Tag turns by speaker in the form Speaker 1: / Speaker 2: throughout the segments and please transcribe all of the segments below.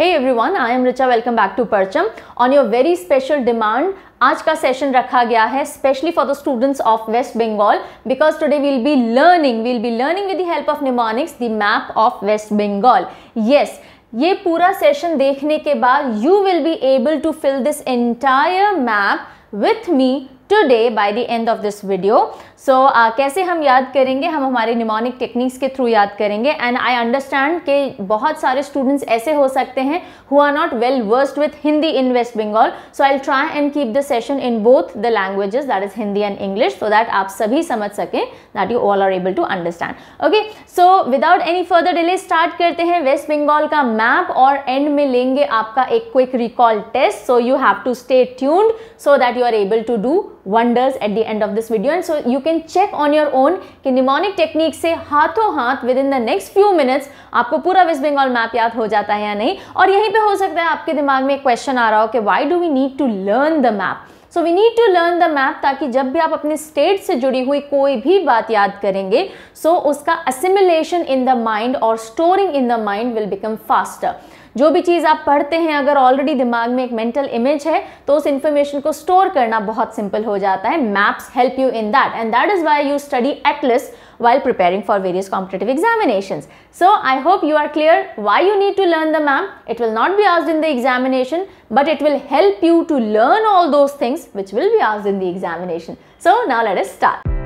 Speaker 1: Hey everyone, I am Richa. Welcome back to परचम On your very special demand, आज का session रखा गया है specially for the students of waste Bengal because today will be learning will be learning with the help of mnemonics the map of waste Bengal yes ये पूरा session देखने के बाद you will be able to fill this entire map with me today by the end of this video so so, uh, कैसे हम याद करेंगे हम हमारे निमोनिक टेक्निक्स के थ्रू याद करेंगे एंड आई अंडरस्टैंड कि बहुत सारे स्टूडेंट्स ऐसे हो सकते हैं who are not well versed with Hindi in waste Bengal so I try and keep the session in both the languages that is Hindi and English so that आप सभी समझ सकें that you all are able to understand okay so without any further delay start करते हैं waste Bengal का map और and में लेंगे आपका एक quick recall test so you have to stay tuned so that you are able to do wonders at the end of this video and so you can can check on your own कि mnemonic technique से हाथों हाथ with in the next few minutes आपको पूरा waste Bengal map याद हो जाता है या नहीं और यहीं पे हो सकता है आपके दिमाग में एक क्वेश्चन आ रहा हो कि why do we need to learn the map so we need to learn the map ताकि जब भी आप अपने स्टेट से जुड़ी हुई कोई भी बात याद करेंगे सो so उसका असिमुलेशन इन द माइंड और storing in the mind will become faster जो भी चीज़ आप पढ़ते हैं अगर ऑलरेडी दिमाग में एक मेंटल इमेज है तो उस इन्फॉर्मेशन को स्टोर करना बहुत सिंपल हो जाता है maps help you in that and that is why you study atlas while preparing for various competitive examinations. So I hope you are clear why you need to learn the MAM. It will not be asked in the examination, but it will help you to learn all those things which will be asked in the examination. So now let us start.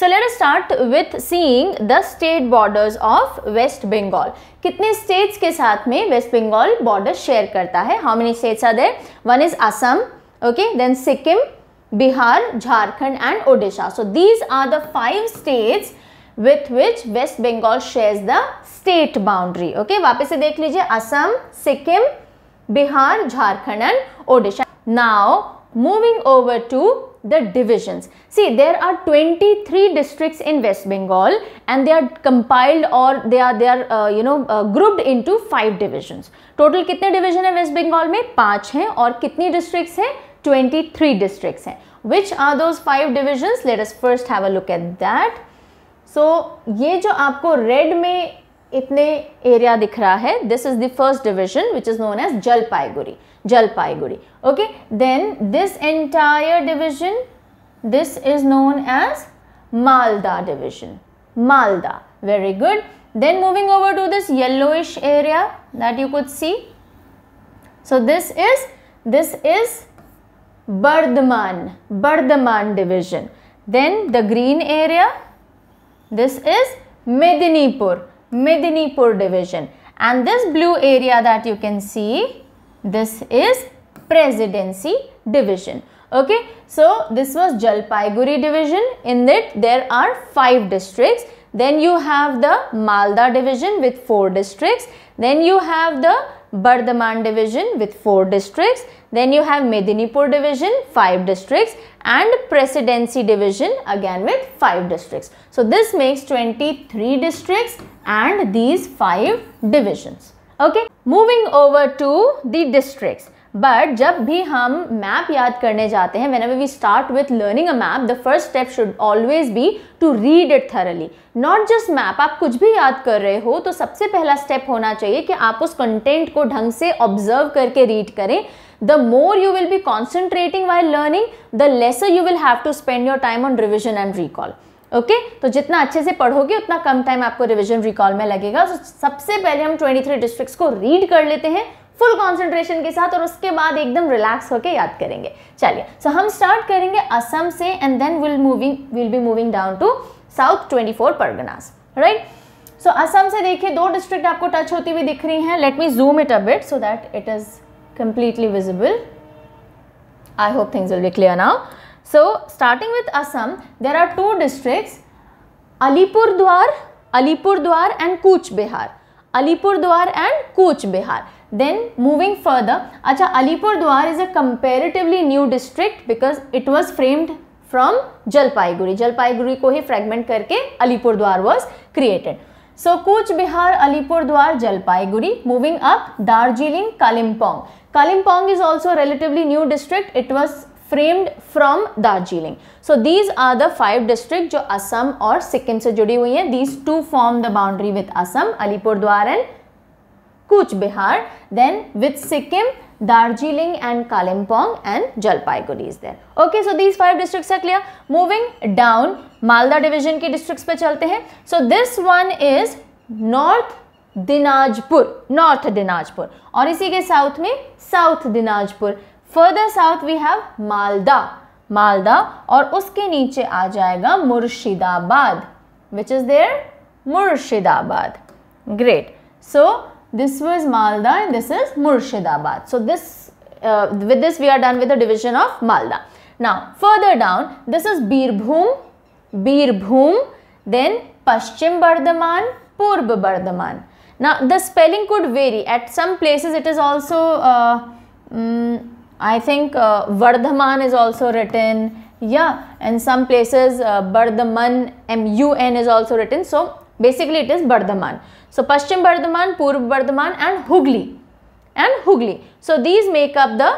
Speaker 1: So let start with seeing the state borders of waste Bengal कितने states के साथ में waste Bengal border share करता है how many states are there one is Assam okay then Sikkim Bihar Jharkhand and Odisha so these are the five states with which West Bengal shares the state boundary okay वापस से देख लीजिए Assam Sikkim Bihar Jharkhand and Odisha now moving over to the divisions. See, there are 23 districts in West Bengal and they are compiled or they are, they are uh, you know, uh, grouped into five divisions. Total कितने division in West Bengal में? पांच हैं और कितनी districts हैं? 23 districts हैं. Which are those five divisions? Let us first have a look at that. So, ये जो आपको red में इतने एरिया दिख रहा है this is the first division which is known as Jalpaiguri Jalpaiguri okay then this entire division this is known as Malda division Malda very good then moving over to this yellowish area that you could see so this is this is Bardhaman Bardhaman division then the green area this is Medinipur Medinipur division. And this blue area that you can see, this is presidency division. Okay, so this was Jalpaiguri division. In it, there are five districts. Then you have the Malda division with four districts. Then you have the Bardhaman division with four districts. Then you have Medinipur division, five districts. and presidency division again with five districts. So this makes 23 districts and these five divisions. Okay, moving over to the districts. But जब भी हम map याद करने जाते हैं whenever we start with learning a map the first step should always be to read it thoroughly not just map आप कुछ भी याद कर रहे हो तो सबसे पहला स्टेप होना चाहिए कि आप उस कंटेंट को ढंग से ऑब्जर्व करके रीड करें the more you will be concentrating while learning the lesser you will have to spend your time on revision and recall okay okay? तो जितना अच्छे से पढ़ोगे उतना कम टाइम आपको रिवीजन रिकॉल में लगेगा तो सबसे पहले हम 23 डिस्ट्रिक्ट्स को रीड कर लेते हैं फुल कंसंट्रेशन के साथ और उसके बाद एकदम रिलैक्स होकर याद करेंगे चलिए सो so, हम स्टार्ट करेंगे असम से and then will moving will be moving down to South 24 four Parganas right so Assam से देखिए दो डिस्ट्रिक्ट आपको टच होती हुई दिख रही हैं let me zoom it a bit so that it is completely visible. I hope things will be clear now. So starting with Assam, there are two districts, Alipurdwar, Alipurdwar and Kuch Bihar. Alipurdwar and Kuch Bihar. Then moving further, Acha Alipurdwar is a comparatively new district because it was framed from Jalpaiguri. Jalpaiguri ko hi fragment करके Alipurdwar was created. So Kuch Bihar, Alipurdwar, Jalpaiguri. Moving up, Darjeeling, Kalimpong. Kalimpong is also a relatively new district. It was framed from Darjeeling. So these are the five district जो असम और सिक्किम से जुड़ी हुई हैं. These two form the boundary with Assam, Alipurdwar and Kuch Bihar. Then with Sikkim, Darjeeling and Kalimpong and Jalpaiguri is there. Okay, so these five districts are clear. Moving down, Malda division के districts पे चलते हैं. So this one is North Dinajpur North Dinajpur और इसी के south में South Dinajpur further south we have Malda Malda और उसके नीचे आ जाएगा Murshidabad which is there Murshidabad great so this was Malda and this is Murshidabad so this with this we are done with division of Malda ना further down this is Birbhum Birbhum then Paschim Bardhaman Purba Bardhaman Now the spelling could vary. At some places it is also, uh, um, I think uh, Vardhaman is also written. Yeah, and some places uh, Bardhaman, M-U-N is also written. So basically it is Bardhaman. So Paschim Bardhaman, Purb Bardhaman and Hugli and Hugli. So these make up the,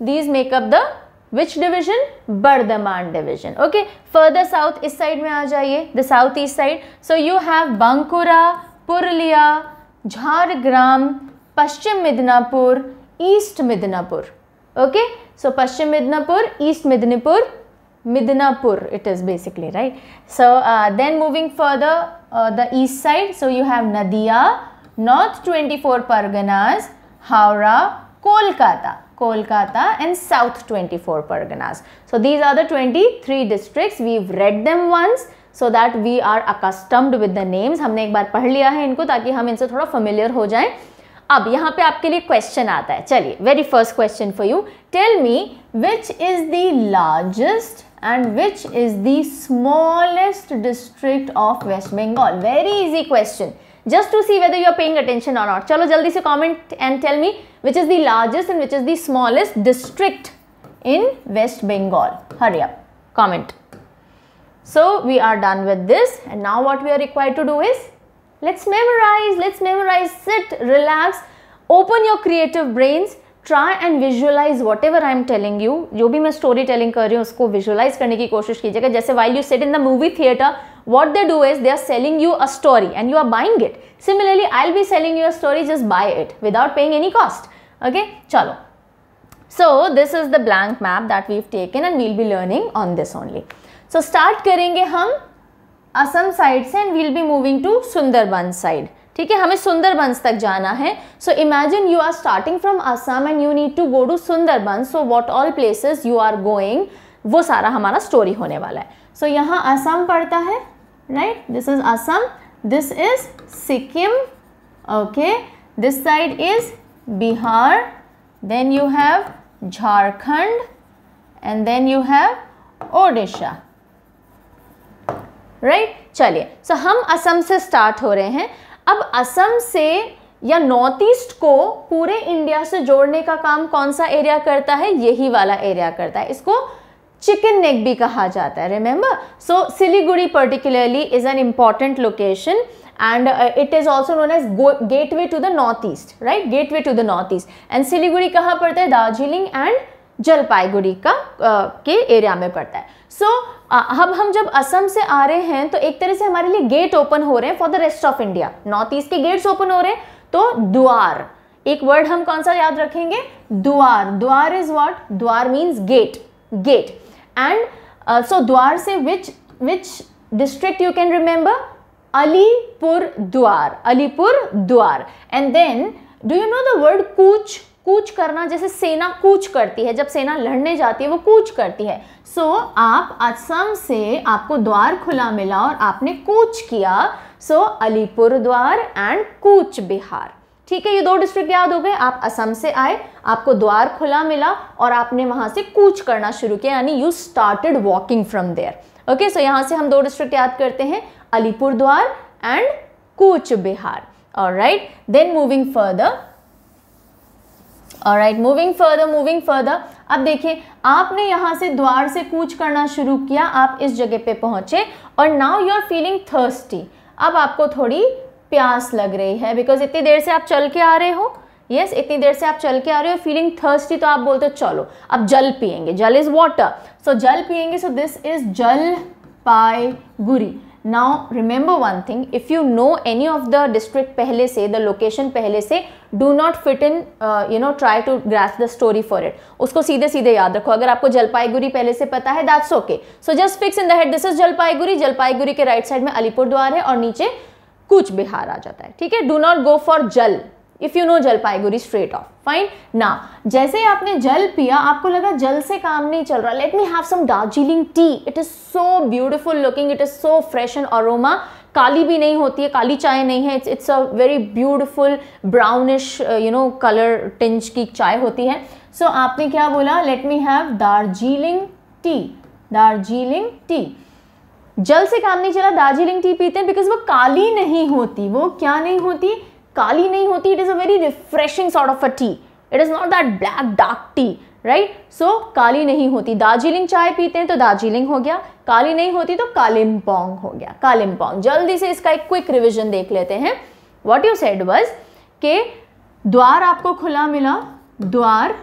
Speaker 1: these make up the which division? Bardhaman division. Okay, further south this side mein aa the southeast side. So you have Bankura, Purulia, Jhargram, Pashchim Midnapur, East Midnapur. Okay, so Pashchim Midnapur, East Midnapur, Midnapur it is basically, right. So uh, then moving further, uh, the east side, so you have Nadia, North 24 Parganas, Howrah, Kolkata, Kolkata and South 24 Parganas. So these are the 23 districts, we've read them once so that we are accustomed with the names हमने एक बार पढ़ लिया है इनको ताकि हम इनसे थोड़ा फेमिलियर हो जाएं अब यहाँ पे आपके लिए क्वेश्चन आता है चलिए very first question for you tell me which is the largest and which is the smallest district of waste Bengal very easy question just to see whether you are paying attention और not चलो जल्दी से comment and tell me which is the largest and which is the smallest district in waste Bengal हरिया comment So we are done with this and now what we are required to do is let's memorize, let's memorize, sit, relax, open your creative brains, try and visualize whatever I am telling you. Jo bhi story telling kar rahi hu, usko visualize karne ki koshish kijiyega. Jaise while you sit in the movie theater, what they do is they are selling you a story and you are buying it. Similarly, I'll be selling you a story, just buy it without paying any cost. Okay, chalo. So this is the blank map that we've taken and we'll be learning on this only. So so, start करेंगे हम Assam side से and will be moving to Sundarban side ठीक है हमें सुंदरबंस तक जाना है so imagine you are starting from Assam and you need to go to Sundarban so what all places you are going वो सारा हमारा स्टोरी होने वाला है सो so, यहाँ असम पड़ता है right this is Assam this is Sikkim okay this side is Bihar then you have Jharkhand and then you have Odisha right चलिए सो हम असम से स्टार्ट हो रहे हैं अब असम से या नॉर्थ ईस्ट को पूरे इंडिया से जोड़ने का काम कौन सा एरिया करता है यही वाला एरिया करता है इसको चिकन नेक भी कहा जाता है remember so Siliguri particularly is an important location and it is also known as gateway to the North East right gateway to the North East and Siliguri कहाँ पड़ता है दार्जिलिंग एंड जलपाईगुड़ी का uh, के area में पड़ता है सो अब हम जब असम से आ रहे हैं तो एक तरह से हमारे लिए गेट ओपन हो रहे हैं for the rest of India North East के गेट्स ओपन हो रहे हैं तो द्वार एक वर्ड हम कौन सा याद रखेंगे dwar dwar is what dwar means gate gate and so द्वार से which which district you can remember Alipurduar Alipurduar and then do you know the word kooch कूच करना जैसे सेना कूच करती है जब सेना लड़ने जाती है वो कूच करती है सो so, आप असम से आपको द्वार खुला मिला और आपने कूच किया सो so, अलीपुर द्वार एंड कूच बिहार ठीक है ये दो डिस्ट्रिक्ट याद हो गए आप असम से आए आपको द्वार खुला मिला और आपने वहां से कूच करना शुरू किया यानी you started walking from there okay so यहाँ से हम दो डिस्ट्रिक्ट याद करते हैं अलीपुर द्वार एंड कूच बिहार और राइट देन मूविंग फर्दर और right moving further moving further अब देखिए आपने यहाँ से द्वार से कूच करना शुरू किया आप इस जगह पे पहुँचे और now you are feeling thirsty अब आपको थोड़ी प्यास लग रही है बिकॉज इतनी देर से आप चल के आ रहे हो यस yes, इतनी देर से आप चल के आ रहे हो फीलिंग थर्स्टी तो आप बोलते हो चलो अब जल पियेंगे जल इज़ वाटर सो जल पियेंगे सो this is Jalpaiguri now remember one thing if you know any of the district पहले से द लोकेशन पहले से do not fit in you know try to grasp the story for it उसको सीधे सीधे याद रखो अगर आपको जलपाईगुरी पहले से पता है that's okay so just fix in the this is Jalpaiguri Jalpaiguri के राइट right साइड में अलीपुर द्वार है और नीचे कुछ बिहार आ जाता है ठीक है do not go for jal if you know Jalpaiguri straight off fine ना जैसे आपने जल पिया आपको लगा जल से काम नहीं चल रहा let me have some Darjeeling tea it is so beautiful looking it is so fresh and aroma काली भी नहीं होती है काली चाय नहीं है it's it's a very beautiful brownish you know colour tinge की चाय होती है सो so, आपने क्या बोला let me have Darjeeling tea Darjeeling tea जल से काम नहीं चला दार्जिलिंग टी पीते हैं बिकॉज वो काली नहीं होती वो क्या नहीं होती काली नहीं होती it is a very refreshing sort of a tea it is not that black dark tea right so काली नहीं होती दार्जिलिंग चाय पीते हैं तो दार्जिलिंग हो गया काली नहीं होती तो कालिम्पोंग हो गया कालिम्पोंग जल्दी से इसका एक क्विक रिविजन देख लेते हैं वॉट यू सेड वॉज के द्वार आपको खुला मिला द्वार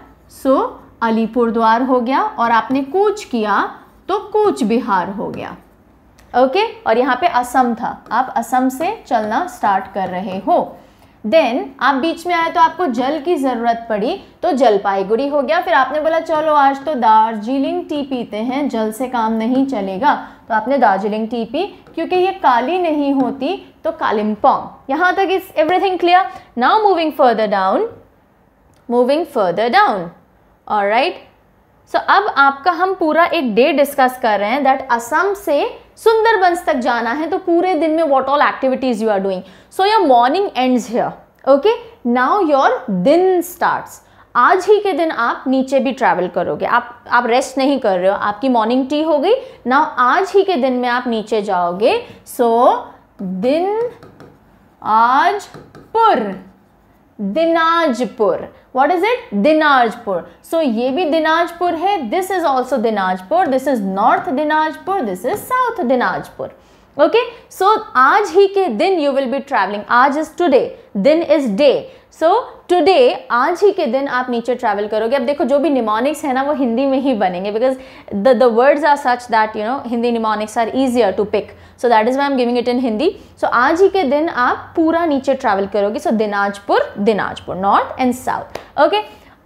Speaker 1: सो अलीपुर द्वार हो गया और आपने कूच किया तो कूच बिहार हो गया ओके okay? और यहाँ पे असम था आप असम से चलना स्टार्ट कर रहे हो देन आप बीच में आए तो आपको जल की ज़रूरत पड़ी तो जलपाईगुड़ी हो गया फिर आपने बोला चलो आज तो दार्जिलिंग टी पीते हैं जल से काम नहीं चलेगा तो आपने दार्जिलिंग टी पी क्योंकि ये काली नहीं होती तो कालिम्पोंग यहां तक is everything clear now moving further down moving further down और राइट सो अब आपका हम पूरा एक डे डिस्कस कर रहे हैं दैट असम से सुंदरबंस तक जाना है तो पूरे दिन में what all activities you are doing so your morning ends here okay now your din starts आज ही के दिन आप नीचे भी ट्रैवल करोगे आप आप रेस्ट नहीं कर रहे हो आपकी मॉर्निंग टी हो गई नाउ आज ही के दिन में आप नीचे जाओगे सो so, दिन आज पुर Dinajpur what is it Dinajpur so ये भी दिनाजपुर है this is also Dinajpur this is North Dinajpur this is south Dinajpur okay so आज ही के दिन you will be travelling aaj is today din is day so today आज ही के दिन आप नीचे ट्रैवल करोगे अब देखो जो भी निमोनिक्स है ना वो हिंदी में ही बनेंगे because the the words are such that you know Hindi mnemonics are easier to pick so that is why am giving it in Hindi so आज ही के दिन आप पूरा नीचे ट्रैवल करोगे so Dinajpur Dinajpur North and South okay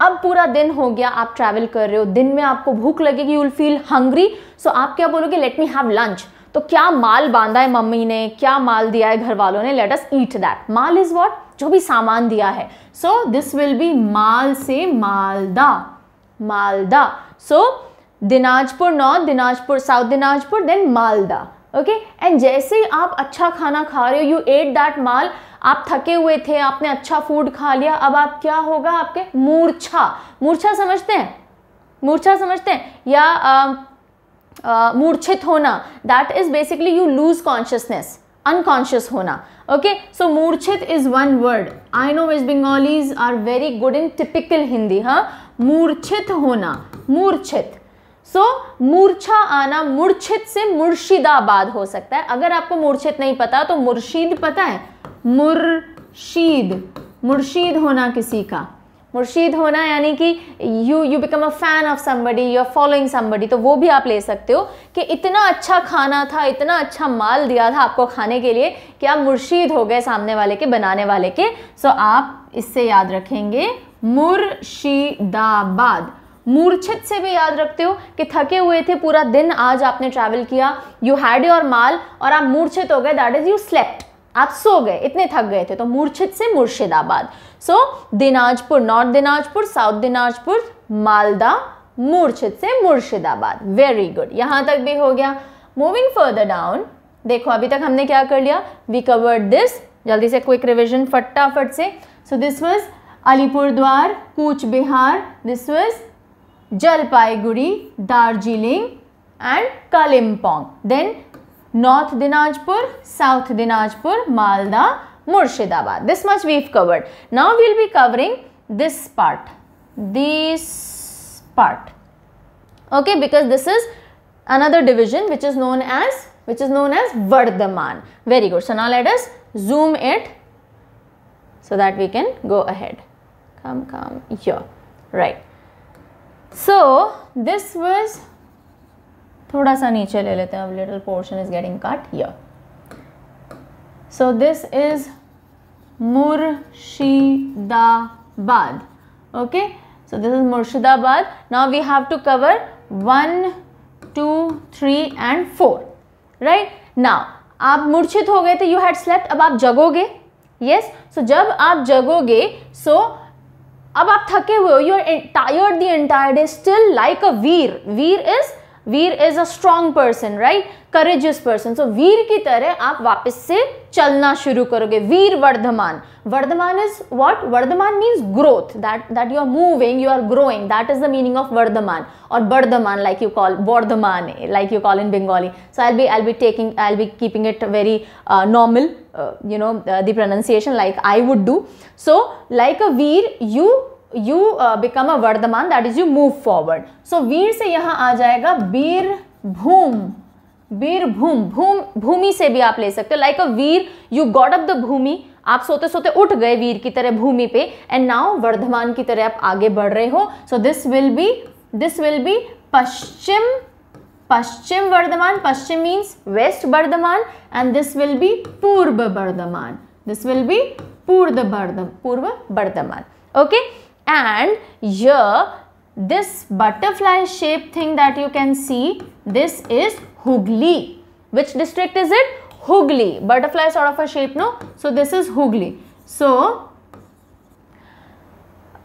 Speaker 1: अब पूरा दिन हो गया आप ट्रैवल कर रहे हो दिन में आपको भूख लगेगी you will feel hungry so आप क्या बोलोगे लेट मी हैव लंच तो क्या माल बांधा है मम्मी ने क्या माल दिया है घर वालों ने let us eat that maal is what जो भी सामान दिया है सो दिस विल बी माल से Malda Malda so Dinajpur North Dinajpur South Dinajpur then Malda okay and जैसे ही आप अच्छा खाना खा रहे हो यू एट दैट माल आप थके हुए थे आपने अच्छा फूड खा लिया अब आप क्या होगा आपके मूर्छा मूर्छा समझते हैं मूर्छा समझते हैं या मूर्छित होना that is basically you lose consciousness unconscious होना okay so murchhit is one word I know which Bengalis are very good in typical Hindi हाँ मूर्छित होना मूर्छित सो so, मूर्छा आना मूर्छित से मुर्शिदाबाद हो सकता है अगर आपको मूर्छित नहीं पता तो मुर्शीद पता है मुर्शीद मुर्शीद होना किसी का मुर्शीद होना यानी कि you you become a fan of somebody you are following somebody तो वो भी आप ले सकते हो कि इतना अच्छा खाना था इतना अच्छा माल दिया था आपको खाने के लिए कि आप मुर्शीद हो गए सामने वाले के बनाने वाले के सो so, आप इससे याद रखेंगे मुर्शीदाबाद मूर्छित से भी याद रखते हो कि थके हुए थे पूरा दिन आज आपने ट्रैवल किया यू हैड योर माल और आप मूर्छित हो गए दैट इज़ यू स्लेप्ट आप सो गए इतने थक गए थे तो मूर्छित से Murshidabad so so, Dinajpur North Dinajpur South Dinajpur Malda मूर्छित से मुर्शिदाबाद वेरी गुड यहाँ तक भी हो गया मूविंग फर्दर डाउन देखो अभी तक हमने क्या कर लिया वी कवर्ड दिस जल्दी से क्विक रिविजन फटाफट से सो this was Alipurduar Cooch Behar this was Jalpaiguri Darjeeling and Kalimpong then North Dinajpur, South Dinajpur, Malda, Murshidabad. This much we've covered. Now we'll be covering this part, this part. Okay, because this is another division which is known as which is known as Vardhaman. Very good. So now let us zoom it so that we can go ahead. Come, come here. Right. So this was थोड़ा सा नीचे ले लेते हैं अब little portion is getting cut here so this is Murshidabad okay so this is Murshidabad now we have to cover one two three and four right now आप मूर्छित हो गए थे यू हैड स्लेप्ट अब आप जगोगे यस yes? सो so, जब आप जगोगे सो so, अब आप थके हुए हो you are tired the entire day still like a veer veer is veer is a strong person right courageous person so वीर की तरह आप वापस से चलना शुरू करोगे veer Vardhaman Vardhaman is what Vardhaman means growth that that you are moving you are growing that is the meaning of Vardhaman और Vardhaman like you call Vardhaman like you call in Bengali so I B I be taking I be keeping it very normal you know the pronunciation like I would do so like a veer you you become a Vardhaman that is you move forward so वीर से यहां आ जाएगा बीर भूम वीर भूम भूम भूमि से भी आप ले सकते हो like a veer you got up the bhumi आप सोते सोते उठ गए वीर की तरह भूमि पे एंड नाउ वर्धमान की तरह आप आगे बढ़ रहे हो so this will be this will be Paschim Paschim Vardhaman Paschim means west Vardhaman and this will be Purba Vardhaman this will be Purba वर्धम Purba Vardhaman okay and here this butterfly shaped thing that you can see this is hugli which district is it hugli butterfly sort of a shape no so this is hugli so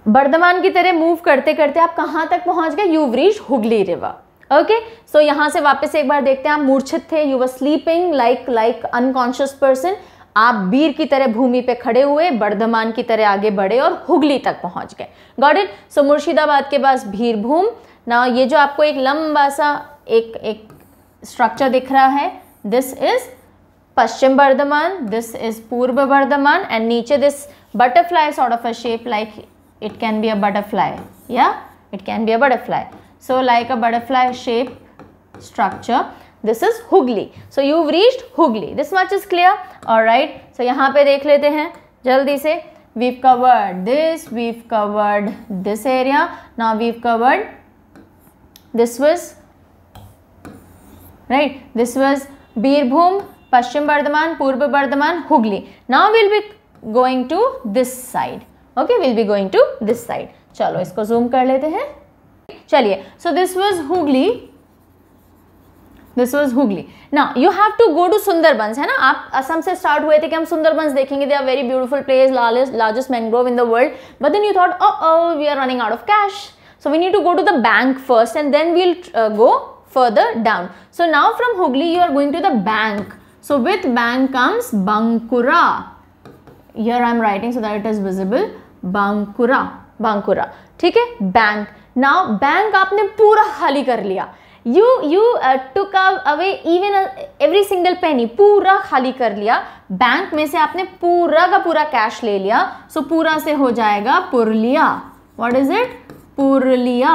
Speaker 1: Bardhaman की तरह move करते करते आप कहाँ तक पहुँच गए you reach Hooghly river okay so यहाँ से वापस एक बार देखते हैं आप मूर्छित थे you were sleeping like like unconscious person आप बीर की तरह भूमि पे खड़े हुए बर्धमान की तरह आगे बढ़े और हुगली तक पहुंच गए गॉड इट सो मुर्शिदाबाद के पास भीरभूम ना ये जो आपको एक लंबा सा एक एक स्ट्रक्चर दिख रहा है this is Paschim Bardhaman this is Purba Bardhaman and नीचे this butterfly sort of a shape like it can be a butterfly या it can be a butterfly so like a butterfly shape structure this is Hooghly so you reached Hooghly this much is clear और right so यहाँ पे देख लेते हैं जल्दी से we've covered this we've covered this area ना वीव कवर्ड दिस वज right this was Birbhum Paschim Bardhaman Purba Bardhaman Hooghly now will be going to this side okay will be going to this side चलो इसको जूम कर लेते हैं चलिए so this was Hooghly this was Hooghly ना you have to go to Sundarbans है ना आप असम से स्टार्ट हुए थे कि हम सुंदरबंस देखेंगे they are very beautiful place largest mangrove in the world but then you thought we are running out of cash so we need to go to the bank first and then we'll go further down so now from Hooghly you are going to the bank so with bank comes Bankura yeah I am writing so that it is visible Bankura Bankura ठीक है bank now bank आपने पूरा खाली कर लिया you you took away even every single penny पूरा खाली कर लिया बैंक में से आपने पूरा का पूरा कैश ले लिया सो so पूरा से हो जाएगा Purulia what is it Purulia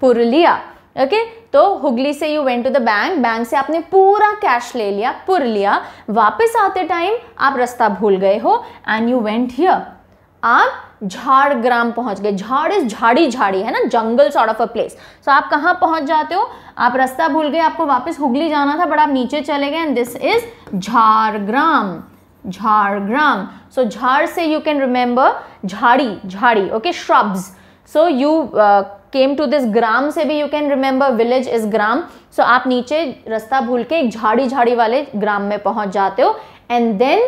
Speaker 1: Purulia okay okay? तो हुगली से you went to the bank bank से आपने पूरा कैश ले लिया पुर लिया वापस आते टाइम आप रास्ता भूल गए हो एंड यू वेंट हियर आप झाड़ग्राम पहुंच गए झाड़ इज झाड़ी झाड़ी है ना जंगल sort of a place so आप कहाँ पहुंच जाते हो आप रास्ता भूल गए आपको वापस हुगली जाना था बट आप नीचे चले गए and this is Jhargram Jhargram so झाड़ से यू कैन रिमेंबर झाड़ी झाड़ी okay shrubs so you came to this ग्राम से भी you can remember village is ग्राम सो आप नीचे रास्ता भूल के एक झाड़ी झाड़ी वाले ग्राम में पहुंच जाते हो एंड देन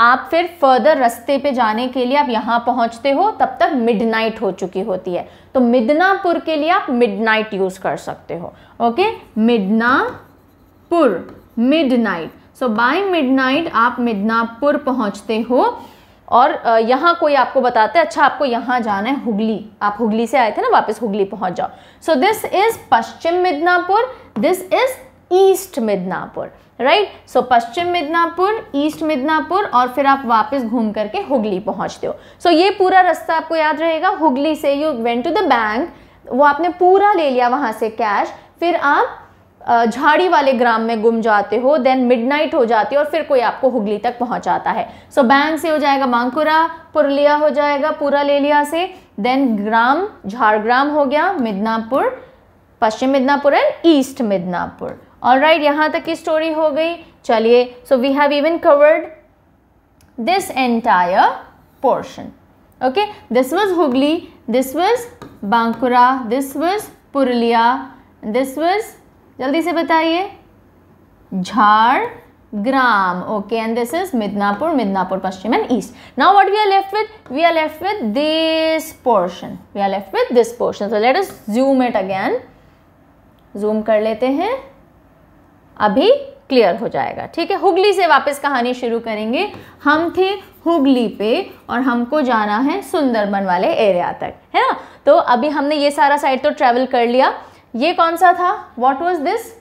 Speaker 1: आप फिर फर्दर रस्ते पे जाने के लिए आप यहाँ पहुँचते हो तब तक मिडनाइट हो चुकी होती है तो मिदनापुर के लिए आप मिडनाइट यूज़ कर सकते हो okay Midnapore midnight so by midnight आप मिदनापुर पहुँचते हो और यहाँ कोई आपको बताता है अच्छा आपको यहाँ जाना है हुगली आप हुगली से आए थे ना वापस हुगली पहुँच जाओ so this is Paschim Midnapore this is east Midnapore right so Paschim Midnapore east Midnapore और फिर आप वापस घूम करके हुगली पहुंचते हो सो so, ये पूरा रास्ता आपको याद रहेगा हुगली से you went to the bank वो आपने पूरा ले लिया वहां से कैश फिर आप झाड़ी वाले ग्राम में गुम जाते हो देन मिडनाइट हो जाती है और फिर कोई आपको हुगली तक पहुंचाता है सो so, बैंक से हो जाएगा मांकुरा पुरलिया हो जाएगा पूरा ले लिया से देन ग्राम झाड़ग्राम हो गया Midnapore Paschim Midnapore and east Midnapore all right right, यहाँ तक की स्टोरी हो गई चलिए so we have even covered this entire portion okay this was Hooghly this was Bankura this was Purulia this was जल्दी से बताइए Jhargram okay and this is Midnapore Midnapore Paschim and east now what we are left with we are left with this portion we are left with this portion so let is zoom it again zoom कर लेते हैं अभी clear हो जाएगा ठीक है हुगली से वापस कहानी शुरू करेंगे हम थे हुगली पे और हमको जाना है सुंदरबन वाले एरिया तक है ना तो अभी हमने ये सारा साइड तो ट्रेवल कर लिया ये कौन सा था what was this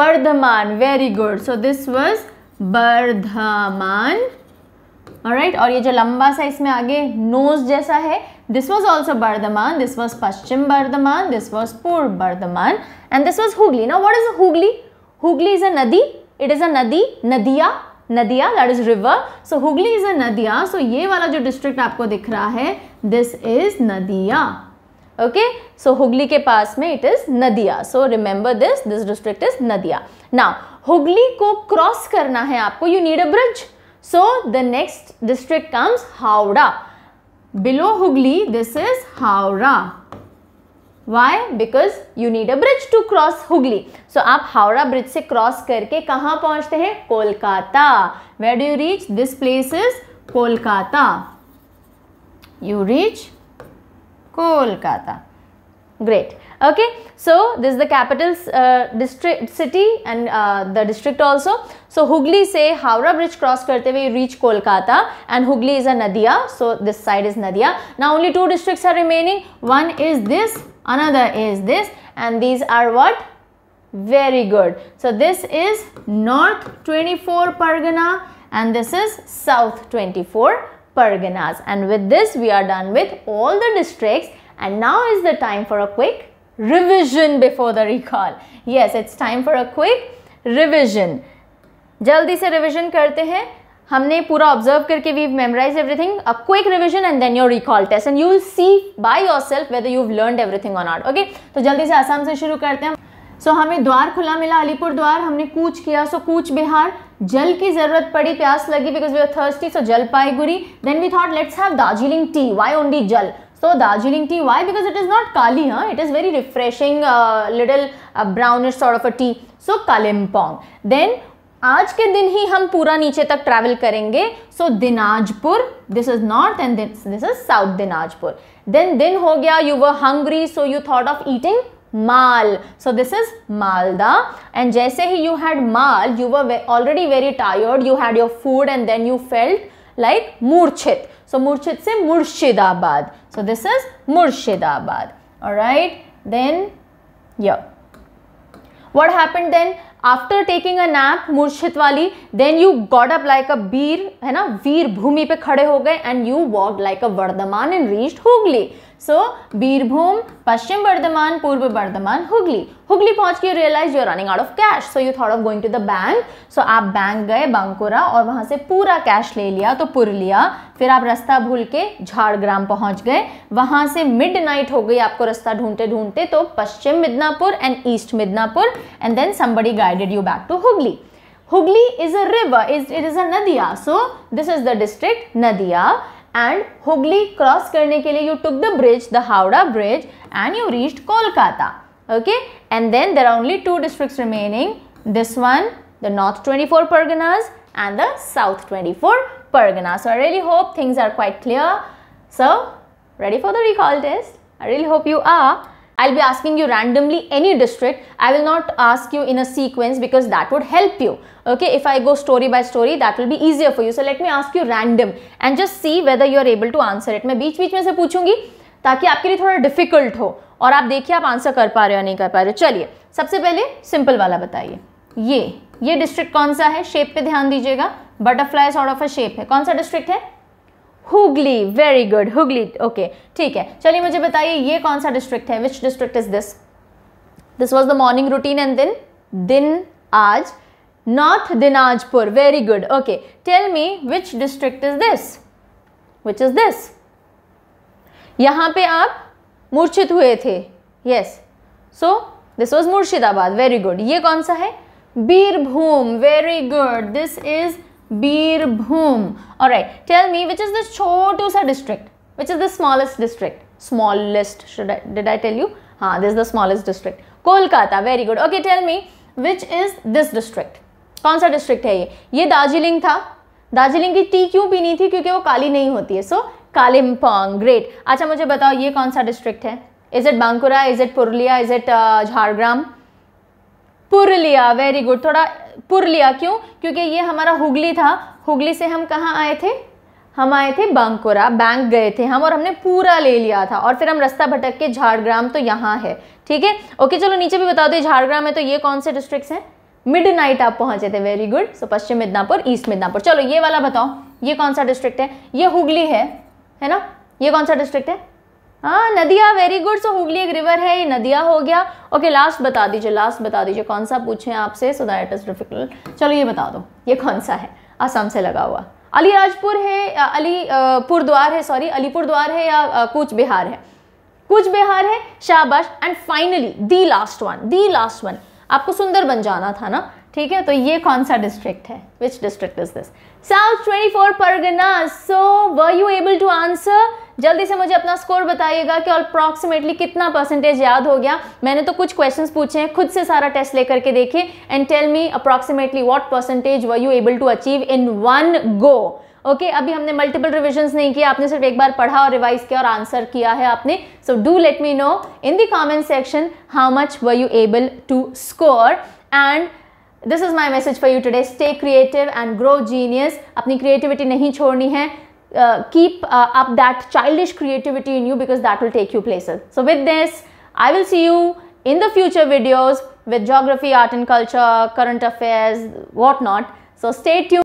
Speaker 1: Bardhaman very good so this was Bardhaman right और ये जो लंबा सा इसमें आगे नोज जैसा है this was also Bardhaman this was Paschim Bardhaman this was Purba Bardhaman and this was Hooghly ना what is Hooghly Hooghly is a nadi. It is a nadi, Nadia. Nadia That is river. So Hooghly is a Nadia सो ये वाला जो डिस्ट्रिक्ट आपको दिख रहा है this is Nadia okay so Hooghly के पास में it is Nadia so remember this this district is Nadia now Hooghly को क्रॉस करना है आपको you need a bridge so the next district comes Howrah below Hooghly this is Howrah why because you need a bridge to cross Hooghly so आप Howrah bridge से cross करके कहाँ पहुँचते हैं Kolkata where do you reach this place is Kolkata you reach Kolkata. Great. Okay, so this is the capital uh, district city and uh, the district also. So Hooghly say Howrah Bridge cross karte way you reach Kolkata and Hooghly is a Nadia. So this side is Nadia. Now only two districts are remaining. One is this another is this and these are what very good so this is north 24 pargana and this is south 24 parganas and with this we are done with all the districts and now is the time for a quick revision before the recall yes it's time for a quick revision jaldi se revision karte hain हमने पूरा observe करके we memorise everything a quick revision and then your recall test and you will see by yourself whether you learn everything or not okay तो जल्दी से आसाम से शुरू करते हैं सो so, हमें द्वार खुला मिला अलीपुर द्वार हमने कूच किया सो so, कूच बिहार जल की जरूरत पड़ी प्यास लगी because we are thirsty so जल Jalpaiguri then we thought let's have Darjeeling tea why only जल so Darjeeling tea why because it is not काली huh? It is very refreshing little brownish sort of a tea so Kalimpong then आज के दिन ही हम पूरा नीचे तक ट्रैवल करेंगे so Dinajpur this is north and this is south Dinajpur then दिन हो गया you were hungry so you thought of eating माल so this is Malda and जैसे ही यू हैड माल you were already very tired you had your food and then you felt like मूर्छित so मूर्छित से Murshidabad so this is Murshidabad right then yeah what happen then after taking a nap मुर्शिद वाली then you got up like a वीर है ना वीर भूमि पे खड़े हो गए and you walk like a Bardhaman and reached Hooghly so Birbhum Paschim Bardhaman Purba Bardhaman Hooghly Hooghly पहुंच के realise you're running out of cash so you thought of going to the bank so आप बैंक गए बांकुरा और वहां से पूरा कैश ले लिया तो पुर लिया फिर आप रास्ता भूल के झाड़ग्राम पहुंच गए वहां से मिड नाइट हो गई आपको रास्ता ढूंढते ढूंढते तो Paschim Midnapore and east Midnapore and then somebody guided you back to Hooghly Hooghly is a river is it is a Nadia so this is the district Nadia and Hooghly cross करने के लिए you took the bridge, the Howrah bridge and you reached Kolkata. Okay, and then there are only two districts remaining. This one, the North 24 Parganas and the South 24 Parganas. So I really hope things are quite clear. So ready for the recall test? I really hope you are. I'll be asking you randomly any district. I will not ask you in a sequence because that would help you. Okay, if I go story by story, that will be easier for you. So let me ask you random and just see whether you are able to answer it. मैं बीच बीच में से पूछूंगी ताकि आपके लिए थोड़ा difficult हो और आप देखिए आप आंसर कर पा रहे हो या नहीं कर पा रहे हो चलिए सबसे पहले सिंपल वाला बताइए ये ये डिस्ट्रिक्ट कौन सा है शेप पे ध्यान दीजिएगा butterfly sort of a shape है कौन सा डिस्ट्रिक्ट है Hooghly very good Hooghly okay ठीक है चलिए मुझे बताइए ये कौन सा डिस्ट्रिक्ट है which district is this this was the morning routine and दिन दिन आज north Dinajpur very good okay tell me which district is this which is this यहां पे आप मूर्छित हुए थे yes so this was Murshidabad very good ये कौन सा है Birbhum very good this is Birbhum. All right. tell me which is the shortest district? Which is the smallest district? Smallest, should I, did I tell you? Ha. this is the smallest district. Kolkata, very good. Okay, tell me which is this district? कौन सा district है ये ये दार्जिलिंग था दार्जिलिंग की T क्यों पीनी थी क्योंकि वो काली नहीं होती है सो कालिम्पोंग ग्रेट अच्छा मुझे बताओ ये कौन सा डिस्ट्रिक्ट है is it Bankura is it Purulia is it Jhargram Purulia very good थोड़ा पुर लिया क्यों क्योंकि ये हमारा हुगली था हुगली से हम कहाँ आए थे हम आए थे बांकुरा बैंक गए थे हम और हमने पूरा ले लिया था और फिर हम रास्ता भटक के झाड़ग्राम तो यहाँ है ठीक है ओके चलो नीचे भी बता दो झाड़ग्राम है तो ये कौन से डिस्ट्रिक्ट हैं मिड नाइट आप पहुंचे थे very good so Paschim Midnapore east Midnapore चलो ये वाला बताओ ये कौन सा डिस्ट्रिक्ट है ये हुगली है है ना ये कौन सा डिस्ट्रिक्ट है हाँ Nadia very good so Hooghly एक रिवर है ये नदिया हो गया ओके okay, लास्ट बता दीजिए लास्ट बता दीजिए कौन सा पूछे आपसे सो दैट इज़ डिफिकल्ट चलो ये बता दो ये कौन सा है आसाम से लगा हुआ अलीराजपुर है अलीपुर द्वार है सॉरी अलीपुर द्वार है या कूच बिहार है कूच बिहार है शाबाश and finally the last one the last one आपको सुंदर बन जाना था ना ठीक है तो ये कौन सा डिस्ट्रिक्ट है which district is this south twenty four Pargana so were you able to answer जल्दी से मुझे अपना स्कोर बताइएगा कि अप्रॉक्सीमेटली कितना परसेंटेज याद हो गया मैंने तो कुछ क्वेश्चंस पूछे हैं खुद से सारा टेस्ट लेकर के देखे and tell me approximately what percentage were you able to achieve in one go okay okay, अभी हमने मल्टीपल रिविजन्स नहीं किया आपने सिर्फ एक बार पढ़ा और रिवाइज किया और आंसर किया है आपने so do let me know in the comment section how much were you able to score and this is my message for you today stay creative and grow genius अपनी creativity नहीं छोड़नी है uh, keep uh, up that childish creativity in you because that will take you places. So with this, I will see you in the future videos with geography, art and culture, current affairs, whatnot. So stay tuned.